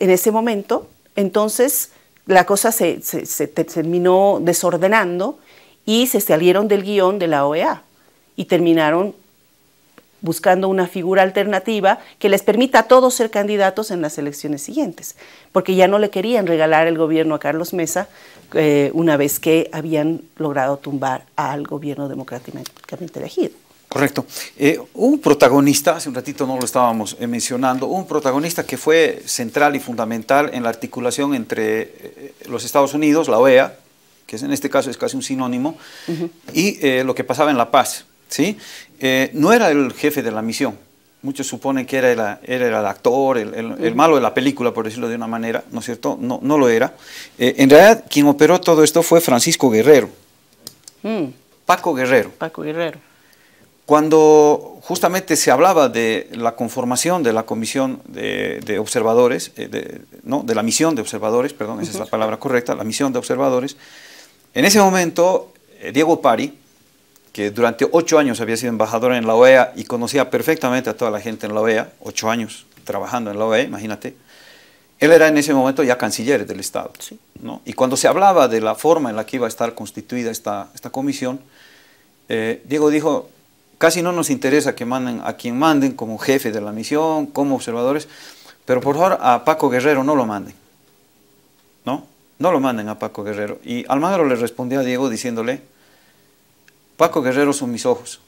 en ese momento, entonces la cosa se, terminó desordenando y se salieron del guión de la OEA y terminaron buscando una figura alternativa que les permita a todos ser candidatos en las elecciones siguientes, porque ya no le querían regalar el gobierno a Carlos Mesa eh, una vez que habían logrado tumbar al gobierno democráticamente elegido.
Correcto. Eh, un protagonista, hace un ratito no lo estábamos eh, mencionando, un protagonista que fue central y fundamental en la articulación entre eh, los Estados Unidos, la OEA, que en este caso es casi un sinónimo, y lo que pasaba en La Paz. ¿sí? no era el jefe de la misión. Muchos suponen que era, era el, actor, el, malo de la película, por decirlo de una manera, ¿no es cierto? No, no lo era. en realidad, quien operó todo esto fue Francisco Guerrero. Mm. Paco Guerrero. Paco Guerrero cuando justamente se hablaba de la conformación de la comisión de, observadores, eh, de, no, de la misión de observadores, perdón, esa es la palabra correcta, la misión de observadores, en ese momento eh, Diego Pari, que durante ocho años había sido embajador en la OEA y conocía perfectamente a toda la gente en la OEA, ocho años trabajando en la OEA, imagínate, él era en ese momento ya canciller del Estado. Sí. ¿no? Y cuando se hablaba de la forma en la que iba a estar constituida esta, esta comisión, eh, Diego dijo, casi no nos interesa que manden a quien manden como jefe de la misión, como observadores, pero por favor a Paco Guerrero no lo manden. ¿No? No lo manden a Paco Guerrero. Y Almagro le respondió a Diego diciéndole, Paco Guerrero son mis ojos.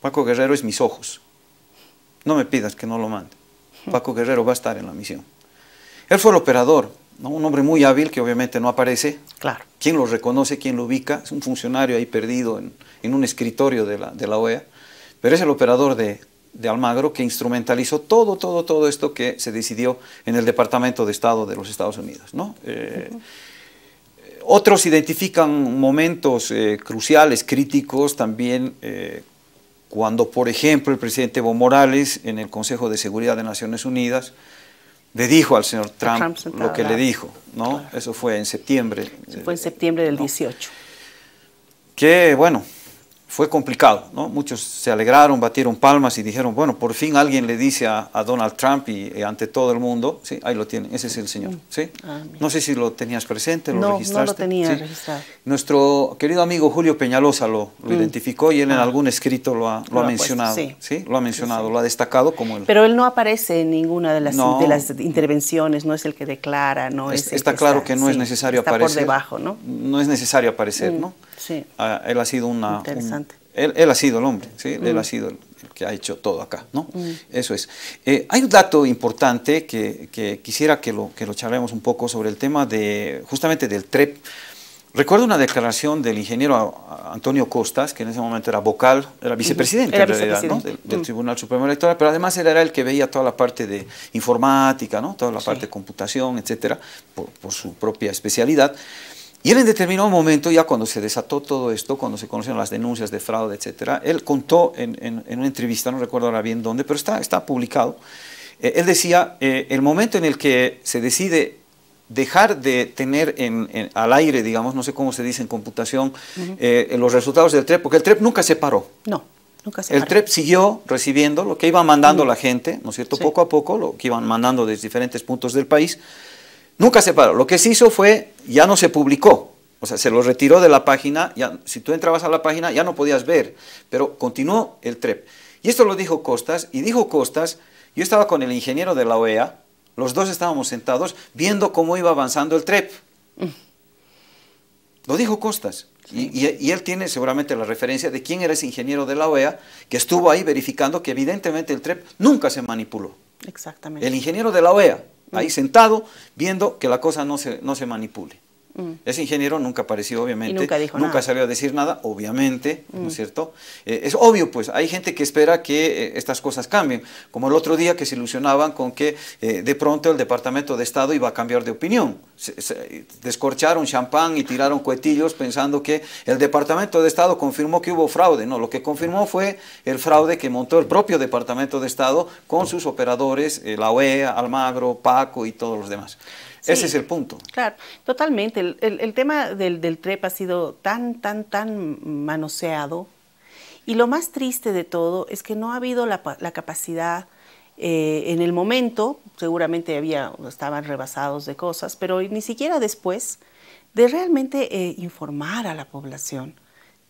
Paco Guerrero es mis ojos. No me pidas que no lo mande. Paco Guerrero va a estar en la misión. Él fue el operador, un hombre muy hábil que obviamente no aparece. Claro. ¿Quién lo reconoce? ¿Quién lo ubica? Es un funcionario ahí perdido en, un escritorio de la, OEA, e pero es el operador de, Almagro que instrumentalizó todo, todo, todo esto que se decidió en el Departamento de Estado de los Estados Unidos. Eh, otros identifican momentos eh, cruciales, críticos también. Eh, cuando, por ejemplo, el presidente Evo Morales en el Consejo de Seguridad de Naciones Unidas le dijo al señor Trump, lo que le dijo, ¿no? Eso fue en septiembre.
fue en septiembre del 18.
Que, bueno, fue complicado, ¿no? Muchos se alegraron, batieron palmas y dijeron, bueno, por fin alguien le dice a, Donald Trump y, eh, ante todo el mundo, sí, ahí lo tiene, ese es el señor, ¿sí? no sé si lo tenías presente, lo registraste. No, lo tenía registrado. Nuestro querido amigo Julio Peñalosa lo, mm. identificó y él en ah. algún escrito lo ha, mencionado, sí. Lo ha mencionado, lo ha destacado como él. Pero
él no aparece en ninguna de las, intervenciones, no es el que declara, no es, Está claro que, no es necesario aparecer. por debajo, ¿no?
No es necesario aparecer, mm. ¿no? Ah, él ha sido una... Interesante. él, ha sido el hombre, Él ha sido el, que ha hecho todo acá, Eso es. Eh, hay un dato importante que, quisiera que lo, que lo charlemos un poco sobre el tema de, justamente del TREP. Recuerdo una declaración del ingeniero Antonio Costas, que en ese momento era vocal, era vicepresidente, Del, mm. Tribunal Supremo Electoral, pero además él era el que veía toda la parte de informática, ¿no? toda la parte de computación, etcétera, por su propia especialidad. Y él en determinado momento, ya cuando se desató todo esto, cuando se conocieron las denuncias de fraude, etc., él contó en, una entrevista, no recuerdo ahora bien dónde, pero está, publicado, eh, él decía, eh, el momento en el que se decide dejar de tener al aire, digamos, no sé cómo se dice en computación, eh, los resultados del TREP, porque el TREP nunca se paró.
No, nunca se paró. El
TREP siguió recibiendo lo que iba mandando la gente, ¿no es cierto? Poco a poco, lo que iban mandando desde diferentes puntos del país. Nunca se paró. Lo que se hizo fue, ya no se publicó. O sea, se lo retiró de la página. si tú entrabas a la página, ya no podías ver. Pero continuó el TREP. Y esto lo dijo Costas. Y dijo Costas, yo estaba con el ingeniero de la OEA. Los dos estábamos sentados viendo cómo iba avanzando el TREP. Mm. Lo dijo Costas. Y, y, él tiene seguramente la referencia de quién era ese ingeniero de la OEA que estuvo ahí verificando que evidentemente el TREP nunca se manipuló.
Exactamente. El
ingeniero de la OEA ahí sentado, viendo que la cosa no se, no se manipule. Mm. Ese ingeniero nunca apareció, obviamente. nunca dijo salió a decir nada, obviamente, ¿no es mm. cierto? Eh, es obvio, pues, hay gente que espera que eh, estas cosas cambien. Como el otro día que se ilusionaban con que eh, de pronto el Departamento de Estado iba a cambiar de opinión. descorcharon champán y tiraron cuetillos pensando que el Departamento de Estado confirmó que hubo fraude. No, lo que confirmó fue el fraude que montó el propio Departamento de Estado con sus operadores, la OEA, Almagro, Paco y todos los demás. Ese es el punto.
Claro, totalmente. El, tema del, TREP ha sido tan, tan, tan manoseado. Y lo más triste de todo es que no ha habido la, la capacidad eh, en el momento, seguramente había, estaban rebasados de cosas, pero ni siquiera después, de realmente eh, informar a la población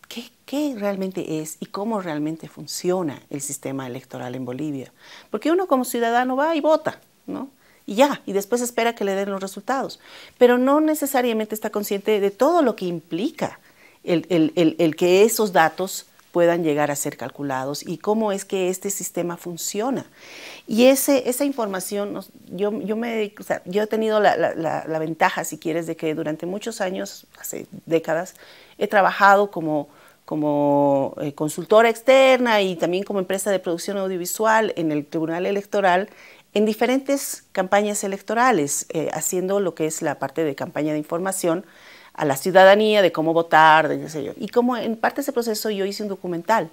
qué, qué realmente es y cómo realmente funciona el sistema electoral en Bolivia. Porque uno como ciudadano va y vota, ¿no? y ya, y después espera que le den los resultados. Pero no necesariamente está consciente de todo lo que implica el, que esos datos puedan llegar a ser calculados y cómo es que este sistema funciona. Y esa información, yo, me, yo he tenido la, ventaja, si quieres, de que durante muchos años, hace décadas, he trabajado como, eh, consultora externa y también como empresa de producción audiovisual en el Tribunal Electoral en diferentes campañas electorales, eh, haciendo lo que es la parte de campaña de información a la ciudadanía de cómo votar, de qué sé yo. Y como en parte de ese proceso yo hice un documental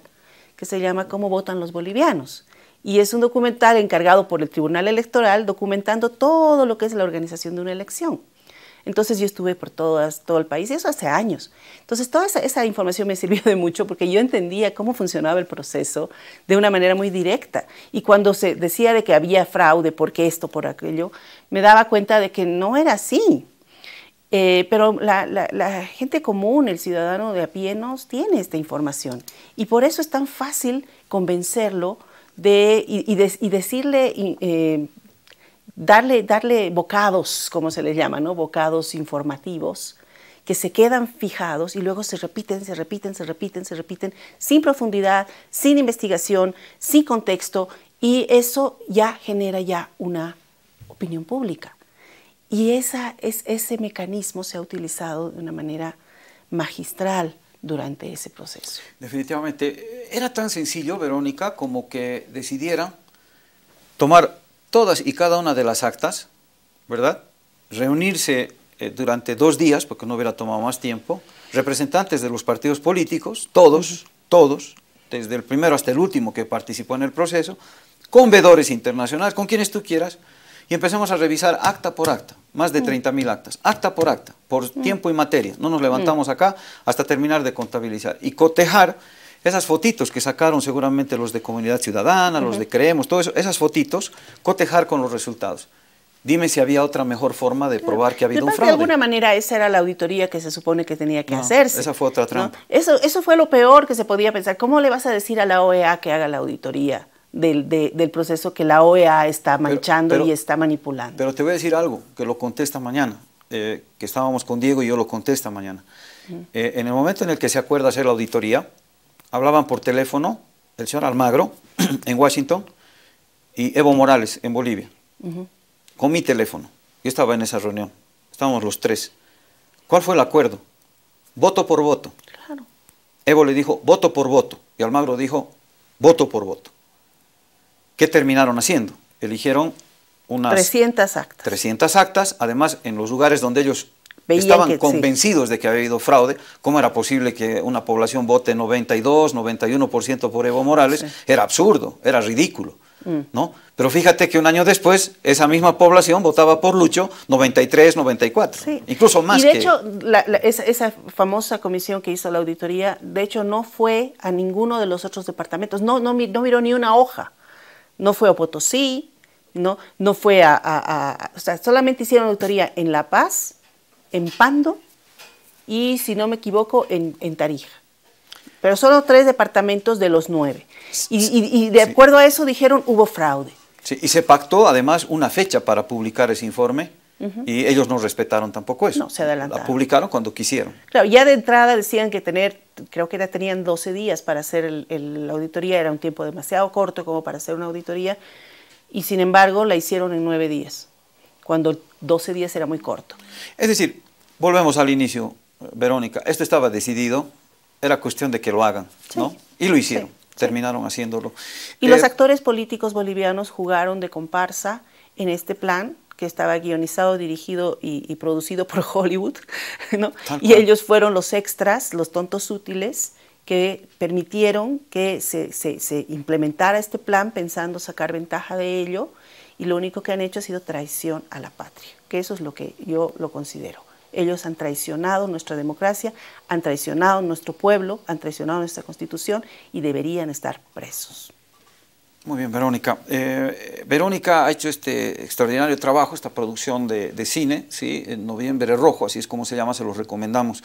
que se llama Cómo votan los bolivianos. Y es un documental encargado por el Tribunal Electoral documentando todo lo que es la organización de una elección. Entonces yo estuve por todo el país, y eso hace años. Entonces toda esa, información me sirvió de mucho porque yo entendía cómo funcionaba el proceso de una manera muy directa. Y cuando se decía de que había fraude, porque esto, por aquello, me daba cuenta de que no era así. Eh, pero la, gente común, el ciudadano de a pie, no tiene esta información. Y por eso es tan fácil convencerlo de, y, decirle eh, darle, bocados, como se les llama, ¿no? bocados informativos, que se quedan fijados y luego se repiten, se repiten, se repiten, se repiten, sin profundidad, sin investigación, sin contexto, y eso ya genera ya una opinión pública. Y esa, es, ese mecanismo se ha utilizado de una manera magistral durante ese proceso.
Definitivamente, eh, era tan sencillo, Verónica, como que decidieran tomar todas y cada una de las actas, ¿verdad? Reunirse eh, durante dos días, porque no hubiera tomado más tiempo, representantes de los partidos políticos, todos, todos, desde el primero hasta el último que participó en el proceso, con veedores internacionales, con quienes tú quieras, y empecemos a revisar acta por acta, más de 30.000 mm. actas, acta por acta, por mm. tiempo y materia. No nos mm. levantamos acá hasta terminar de contabilizar y cotejar esas fotitos que sacaron seguramente los de Comunidad Ciudadana, los de Creemos, todo eso, esas fotitos, cotejar con los resultados. Dime si había otra mejor forma de probar que ha habido un fraude. De alguna
manera esa era la auditoría que se supone que tenía que hacerse. Esa fue otra trampa. Eso, eso fue lo peor que se podía pensar. ¿Cómo le vas a decir a la OEA que haga la auditoría del, proceso que la OEA está manchando y está manipulando?
Pero te voy a decir algo que lo contesta mañana, eh, que estábamos con Diego y yo lo contesta mañana. Eh, en el momento en el que se acuerda hacer la auditoría, hablaban por teléfono el señor Almagro en Washington y Evo Morales en Bolivia, con mi teléfono. Yo estaba en esa reunión, estábamos los tres. ¿Cuál fue el acuerdo? Voto por voto. Evo le dijo voto por voto y Almagro dijo voto por voto. ¿Qué terminaron haciendo? Eligieron unas...
300 actas.
300 actas, además en los lugares donde ellos estaban convencidos de que había habido fraude. ¿Cómo era posible que una población vote 92, 91% por Evo Morales? Era absurdo, era ridículo. Mm. ¿no? Pero fíjate que un año después esa misma población votaba por Lucho 93, 94, incluso más. Y de hecho,
esa, famosa comisión que hizo la auditoría, de hecho no fue a ninguno de los otros departamentos, no, no, miró ni una hoja. No fue a Potosí, no, no fue a, a... O sea, solamente hicieron auditoría en La Paz, en Pando y, si no me equivoco, en, Tarija. Pero solo tres departamentos de los nueve. Y, de acuerdo a eso dijeron hubo fraude. Sí,
y se pactó además una fecha para publicar ese informe. Y ellos no respetaron tampoco eso. No, se adelantaron. La publicaron cuando quisieron.
Claro, ya de entrada decían que tener, creo que era, tenían 12 días para hacer la auditoría, era un tiempo demasiado corto como para hacer una auditoría, y sin embargo la hicieron en nueve días, cuando 12 días era muy corto. Es decir,
Volvemos al inicio, Verónica. Esto estaba decidido, era cuestión de que lo hagan, ¿no? Y lo hicieron, terminaron haciéndolo.
Y los eh, actores políticos bolivianos jugaron de comparsa en este plan que estaba guionizado, dirigido y, producido por Hollywood, ¿no? Y ellos fueron los extras, los tontos útiles, que permitieron que se, se, implementara este plan pensando sacar ventaja de ello y lo único que han hecho ha sido traición a la patria, que eso es lo que yo lo considero. Ellos han traicionado nuestra democracia, han traicionado nuestro pueblo, han traicionado nuestra constitución y deberían estar presos.
Muy bien, Verónica. Eh, Verónica ha hecho este extraordinario trabajo, esta producción de, cine, ¿sí? En noviembre Rojo, así es como se llama, se los recomendamos.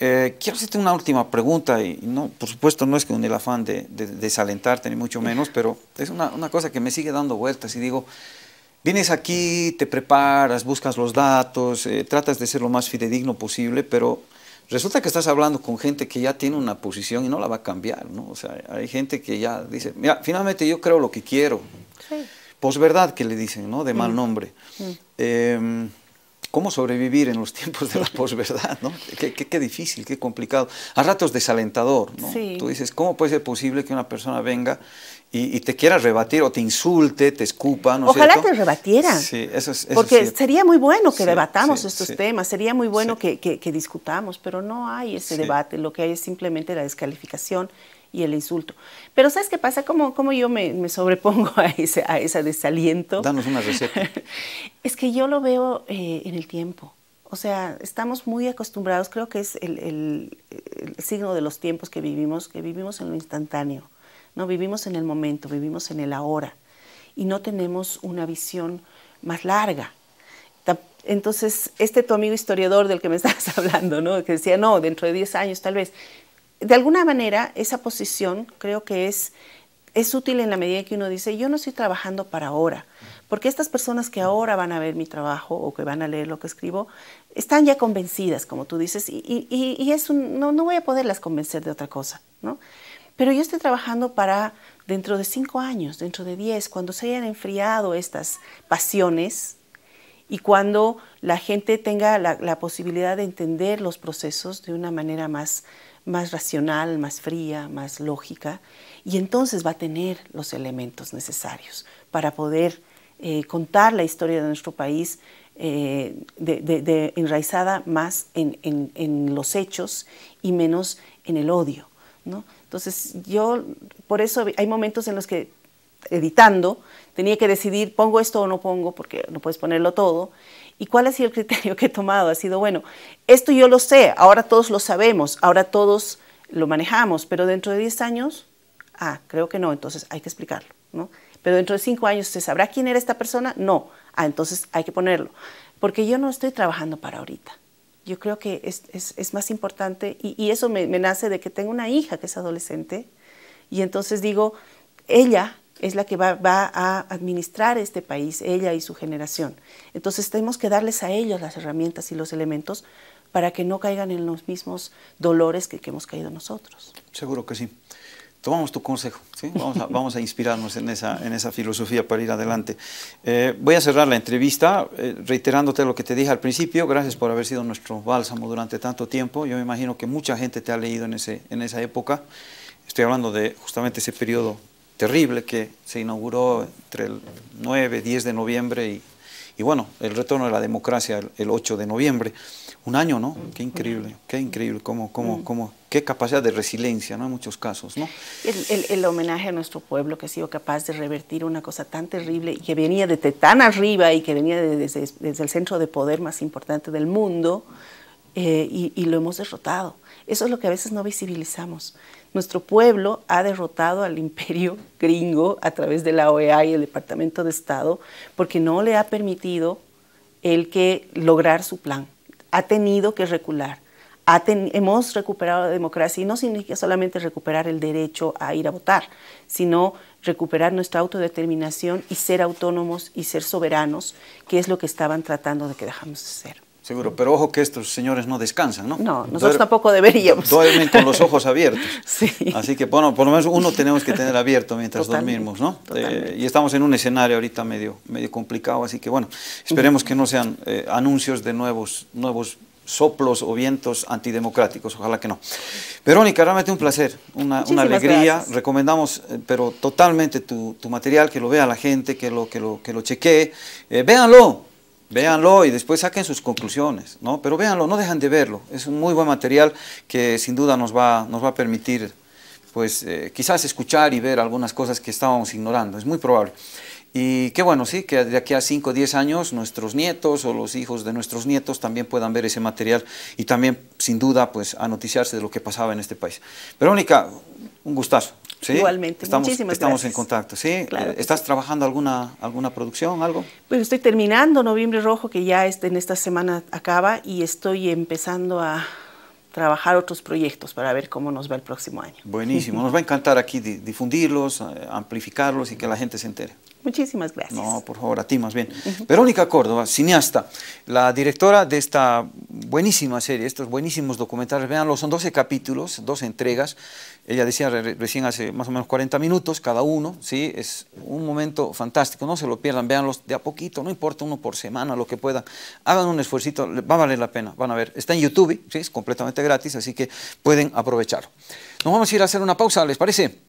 Eh, quiero hacerte una última pregunta, y no, por supuesto no es que con el afán de, desalentarte, ni mucho menos, pero es una, una cosa que me sigue dando vueltas y digo, Vienes aquí, te preparas, buscas los datos, eh, tratas de ser lo más fidedigno posible, pero resulta que estás hablando con gente que ya tiene una posición y no la va a cambiar, ¿no? O sea, hay gente que ya dice, mira, finalmente yo creo lo que quiero. Sí. Posverdad que le dicen, ¿no? De mal nombre. Em, ¿Cómo sobrevivir en los tiempos de la posverdad? ¿no? Qué, difícil, qué complicado. A ratos desalentador. ¿no? Tú dices, ¿cómo puede ser posible que una persona venga y, te quiera rebatir o te insulte, te escupa, ¿no Ojalá te rebatieran. porque sería muy bueno que debatamos estos
temas, sería muy bueno que, que, discutamos, pero no hay ese debate, lo que hay es simplemente la descalificación y el insulto. Pero ¿sabes qué pasa? ¿Cómo, yo me, sobrepongo a ese, a ese desaliento? Danos una receta. es que yo lo veo eh, en el tiempo. O sea, estamos muy acostumbrados, creo que es el, signo de los tiempos que vivimos, que vivimos en lo instantáneo. No vivimos en el momento, vivimos en el ahora y no tenemos una visión más larga. Entonces, este tu amigo historiador del que me estabas hablando, ¿no? que decía, no, dentro de 10 años tal vez. De alguna manera, esa posición creo que es, es útil en la medida que uno dice, yo no estoy trabajando para ahora, porque estas personas que ahora van a ver mi trabajo o que van a leer lo que escribo, están ya convencidas, como tú dices, y, y, no, no voy a poderlas convencer de otra cosa. ¿no? pero yo estoy trabajando para dentro de cinco años, dentro de diez, cuando se hayan enfriado estas pasiones y cuando la gente tenga la, posibilidad de entender los procesos de una manera más, más racional, más fría, más lógica, y entonces va a tener los elementos necesarios para poder eh, contar la historia de nuestro país eh, de, enraizada más en, en, los hechos y menos en el odio. ¿no? Entonces yo, por eso hay momentos en los que editando tenía que decidir, pongo esto o no pongo, porque no puedes ponerlo todo. ¿Y cuál ha sido el criterio que he tomado? Ha sido, bueno, esto yo lo sé, ahora todos lo sabemos, ahora todos lo manejamos, pero dentro de 10 años, ah, creo que no, entonces hay que explicarlo, ¿no? Pero dentro de 5 años, ¿se sabrá quién era esta persona? No, ah, entonces hay que ponerlo, porque yo no estoy trabajando para ahorita yo creo que es, es, más importante, y, eso me, nace de que tengo una hija que es adolescente, y entonces digo, ella es la que va, va a administrar este país, ella y su generación. Entonces tenemos que darles a ellos las herramientas y los elementos para que no caigan en los mismos dolores que, que hemos caído nosotros.
Seguro que sí tomamos tu consejo, vamos, a, inspirarnos en esa, filosofía para ir adelante. Eh, voy a cerrar la entrevista eh, reiterándote lo que te dije al principio, gracias por haber sido nuestro bálsamo durante tanto tiempo, yo me imagino que mucha gente te ha leído en, en esa época, estoy hablando de justamente ese periodo terrible que se inauguró entre el 9, 10 de noviembre y y bueno, el retorno de la democracia el, 8 de noviembre. Un año, ¿no? Qué increíble, qué increíble, cómo, cómo, mm. cómo, qué capacidad de resiliencia, ¿no? En muchos casos,
¿no? El, homenaje a nuestro pueblo que ha sido capaz de revertir una cosa tan terrible y que venía desde tan arriba y que venía desde, el centro de poder más importante del mundo eh, y lo hemos derrotado. Eso es lo que a veces no visibilizamos. Nuestro pueblo ha derrotado al imperio gringo a través de la OEA y el Departamento de Estado porque no le ha permitido el que lograr su plan. Ha tenido que recular. hemos recuperado la democracia y no significa solamente recuperar el derecho a ir a votar, sino recuperar nuestra autodeterminación y ser autónomos y ser soberanos, que es lo que estaban tratando de que dejamos de ser.
Seguro, pero ojo que estos señores no descansan, ¿no? No, nosotros tampoco deberíamos. Duermen con los ojos abiertos. sí. Así que, bueno, por lo menos uno tenemos que tener abierto mientras dormimos, ¿no? Eh, y estamos en un escenario ahorita medio, medio complicado, así que, bueno, esperemos que no sean eh, anuncios de nuevos, nuevos soplos o vientos antidemocráticos, ojalá que no. Verónica, realmente un placer, una, alegría. Recomendamos, eh, pero totalmente tu, material, que lo vea la gente, que lo, que lo, que lo chequee. véanlo, Véanlo y después saquen sus conclusiones, ¿no? Pero véanlo, no dejan de verlo. Es un muy buen material que sin duda nos va, nos va a permitir, pues, eh, quizás escuchar y ver algunas cosas que estábamos ignorando. Es muy probable. Y qué bueno, sí, que de aquí a 5 o 10 años nuestros nietos o los hijos de nuestros nietos también puedan ver ese material y también, sin duda, pues, a de lo que pasaba en este país. Verónica, un gustazo. Sí, Igualmente, estamos, muchísimas estamos en contacto, ¿Estás trabajando alguna, alguna producción, algo?
Pues estoy terminando Noviembre Rojo, que ya este, en esta semana acaba, y estoy empezando a trabajar otros proyectos para ver cómo nos va el próximo año.
Buenísimo, nos va a encantar aquí difundirlos, eh, amplificarlos y que la gente se entere.
Muchísimas gracias. No,
por favor, a ti más bien. Verónica Córdoba, cineasta, la directora de esta buenísima serie, estos buenísimos documentales, veanlo, son 12 capítulos, 12 entregas, ella decía recién hace más o menos 40 minutos cada uno, ¿sí? Es un momento fantástico, no se lo pierdan, véanlos de a poquito, no importa uno por semana, lo que pueda. Hagan un esfuercito, va a valer la pena, van a ver. Está en YouTube, ¿sí? Es completamente gratis, así que pueden aprovecharlo. Nos vamos a ir a hacer una pausa, ¿les parece?